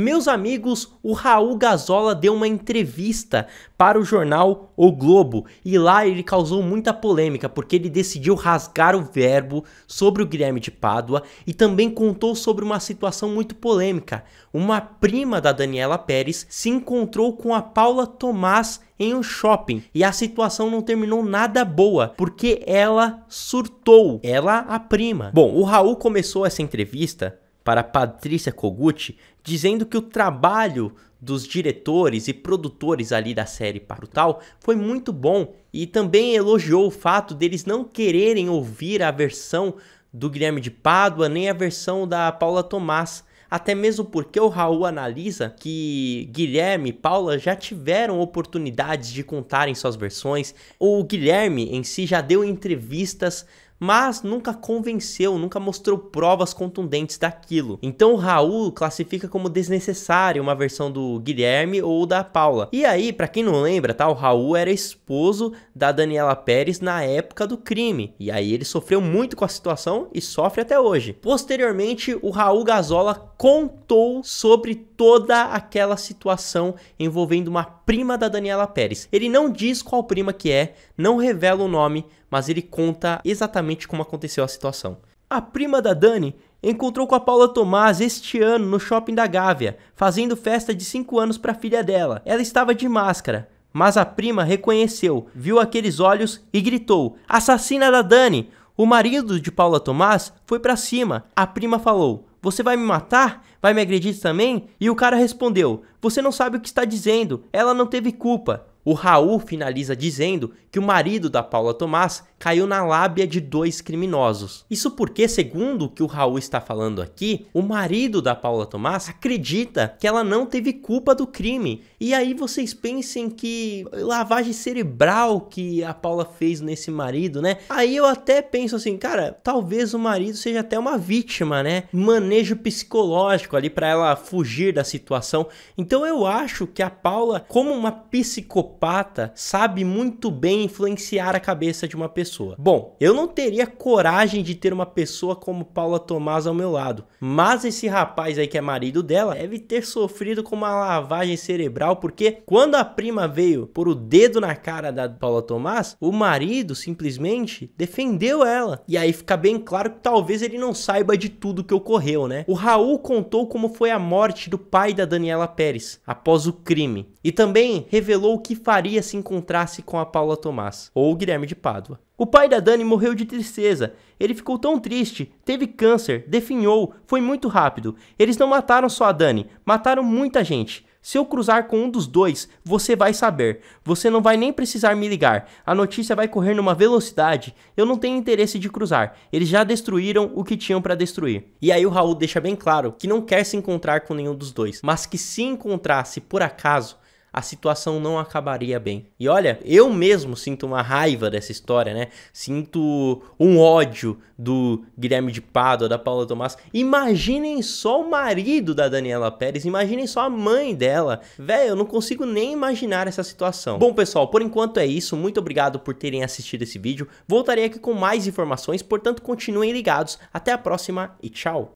Meus amigos, o Raul Gazola deu uma entrevista para o jornal O Globo e lá ele causou muita polêmica porque ele decidiu rasgar o verbo sobre o Guilherme de Pádua e também contou sobre uma situação muito polêmica. Uma prima da Daniela Pérez se encontrou com a Paula Tomás em um shopping e a situação não terminou nada boa porque ela surtou, ela a prima. Bom, o Raul começou essa entrevista para Patrícia Kogut, dizendo que o trabalho dos diretores e produtores ali da série para o tal foi muito bom e também elogiou o fato deles não quererem ouvir a versão do Guilherme de Pádua nem a versão da Paula Tomás. Até mesmo porque o Raul analisa que Guilherme e Paula já tiveram oportunidades de contarem suas versões. O Guilherme em si já deu entrevistas mas nunca convenceu, nunca mostrou provas contundentes daquilo. Então o Raul classifica como desnecessário uma versão do Guilherme ou da Paula. E aí, para quem não lembra, tá? O Raul era esposo da Daniela Pérez na época do crime. E aí ele sofreu muito com a situação e sofre até hoje. Posteriormente, o Raul Gazola contou sobre toda aquela situação envolvendo uma prima da Daniela Pérez. Ele não diz qual prima que é, não revela o nome, mas ele conta exatamente como aconteceu a situação. A prima da Dani encontrou com a Paula Tomás este ano no shopping da Gávea, fazendo festa de 5 anos para a filha dela. Ela estava de máscara, mas a prima reconheceu, viu aqueles olhos e gritou: Assassina da Dani! O marido de Paula Tomás foi para cima. A prima falou: você vai me matar? Vai me agredir também? E o cara respondeu: Você não sabe o que está dizendo, ela não teve culpa. O Raul finaliza dizendo que o marido da Paula Tomás caiu na lábia de dois criminosos. Isso porque, segundo o que o Raul está falando aqui, o marido da Paula Tomás acredita que ela não teve culpa do crime. E aí vocês pensem que lavagem cerebral que a Paula fez nesse marido, né? Aí eu até penso assim, cara, talvez o marido seja até uma vítima, né? Manejo psicológico ali para ela fugir da situação. Então eu acho que a Paula, como uma psicopata, psicopata sabe muito bem influenciar a cabeça de uma pessoa. Bom, eu não teria coragem de ter uma pessoa como Paula Tomás ao meu lado, mas esse rapaz aí que é marido dela deve ter sofrido com uma lavagem cerebral, porque quando a prima veio por o dedo na cara da Paula Tomás, o marido simplesmente defendeu ela. E aí fica bem claro que talvez ele não saiba de tudo que ocorreu, né? O Raul contou como foi a morte do pai da Daniela Pérez após o crime e também revelou o que faria se encontrasse com a Paula Tomás ou o Guilherme de Pádua. O pai da Dani morreu de tristeza. Ele ficou tão triste, teve câncer, definhou, foi muito rápido. Eles não mataram só a Dani, mataram muita gente. Se eu cruzar com um dos dois, você vai saber. Você não vai nem precisar me ligar. A notícia vai correr numa velocidade. Eu não tenho interesse de cruzar. Eles já destruíram o que tinham para destruir. E aí o Raul deixa bem claro que não quer se encontrar com nenhum dos dois, mas que se encontrasse por acaso, a situação não acabaria bem. E olha, eu mesmo sinto uma raiva dessa história, né? Sinto um ódio do Guilherme de Pádua, da Paula Tomás. Imaginem só o marido da Daniela Pérez, imaginem só a mãe dela. Velho, eu não consigo nem imaginar essa situação. Bom, pessoal, por enquanto é isso. Muito obrigado por terem assistido esse vídeo. Voltarei aqui com mais informações, portanto, continuem ligados. Até a próxima e tchau!